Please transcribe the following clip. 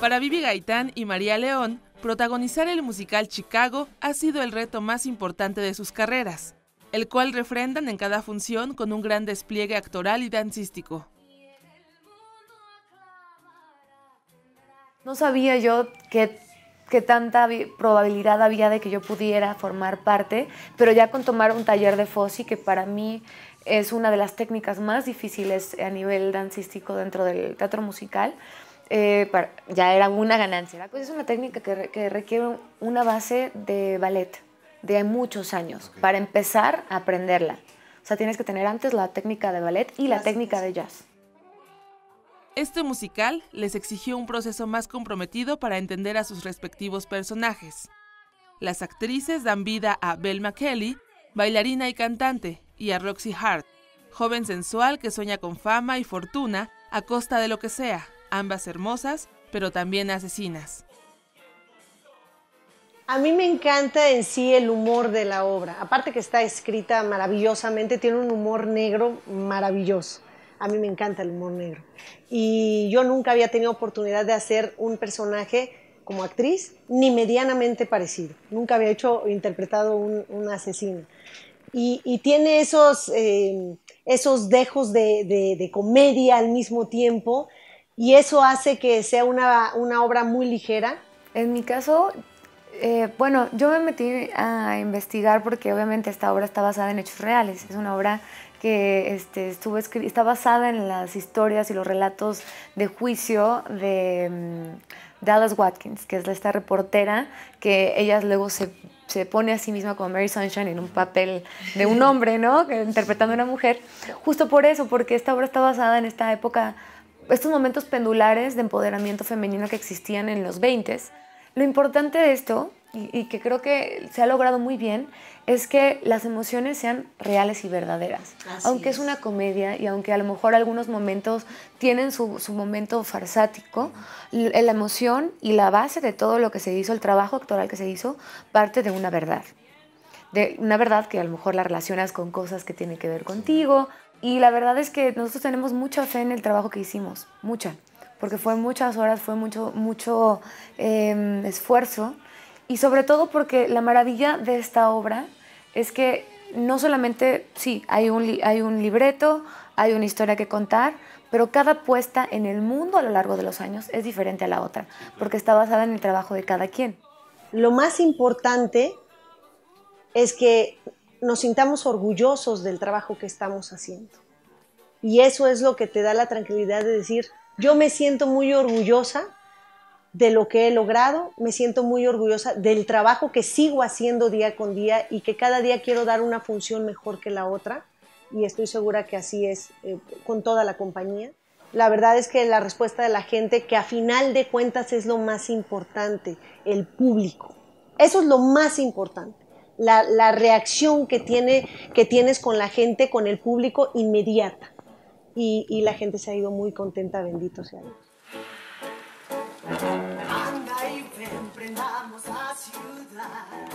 Para Vivi Gaitán y María León, protagonizar el musical Chicago ha sido el reto más importante de sus carreras, el cual refrendan en cada función con un gran despliegue actoral y dancístico. No sabía yo qué tanta probabilidad había de que yo pudiera formar parte, pero ya con tomar un taller de Fossi, que para mí es una de las técnicas más difíciles a nivel dancístico dentro del teatro musical, eh, ya era una ganancia. es una técnica que, requiere una base de ballet de muchos años para empezar a aprenderla. O sea, tienes que tener antes la técnica de ballet y la técnica de jazz. Este musical les exigió un proceso más comprometido para entender a sus respectivos personajes. Las actrices dan vida a Belle Kelly, bailarina y cantante, y a Roxy Hart, joven sensual que sueña con fama y fortuna a costa de lo que sea, ambas hermosas, pero también asesinas. A mí me encanta en sí el humor de la obra. Aparte que está escrita maravillosamente, tiene un humor negro maravilloso. A mí me encanta el humor negro. Y yo nunca había tenido oportunidad de hacer un personaje como actriz ni medianamente parecido. Nunca había hecho interpretado un, un asesino. Y, tiene esos, eh, esos dejos de comedia al mismo tiempo y eso hace que sea una, obra muy ligera. En mi caso, eh, bueno, yo me metí a investigar porque obviamente esta obra está basada en hechos reales, es una obra que este, está basada en las historias y los relatos de juicio de mm, Dallas Watkins, que es esta reportera que ella luego se, se, pone a sí misma como Mary Sunshine en un papel de un hombre, ¿no? Interpretando a una mujer, justo por eso, porque esta obra está basada en esta época estos momentos pendulares de empoderamiento femenino que existían en los 20, lo importante de esto, y, que creo que se ha logrado muy bien, es que las emociones sean reales y verdaderas. aunque es. una comedia y aunque a lo mejor algunos momentos tienen su, momento farsático, la emoción y la base de todo lo que se hizo, el trabajo actoral que se hizo, parte de una verdad. De una verdad que a lo mejor la relacionas con cosas que tienen que ver contigo, y la verdad es que nosotros tenemos mucha fe en el trabajo que hicimos, mucha, porque fue muchas horas, fue mucho, mucho em, esfuerzo y sobre todo porque la maravilla de esta obra es que no solamente, sí, hay un, hay un libreto, hay una historia que contar, pero cada puesta en el mundo a lo largo de los años es diferente a la otra, porque está basada en el trabajo de cada quien. Lo más importante es que nos sintamos orgullosos del trabajo que estamos haciendo. Y eso es lo que te da la tranquilidad de decir, yo me siento muy orgullosa de lo que he logrado, me siento muy orgullosa del trabajo que sigo haciendo día con día y que cada día quiero dar una función mejor que la otra y estoy segura que así es eh, con toda la compañía. La verdad es que la respuesta de la gente, que a final de cuentas es lo más importante, el público. Eso es lo más importante la, reacción que, tiene, que tienes con la gente, con el público inmediata. Y, la gente se ha ido muy contenta, bendito sea Dios. ciudad.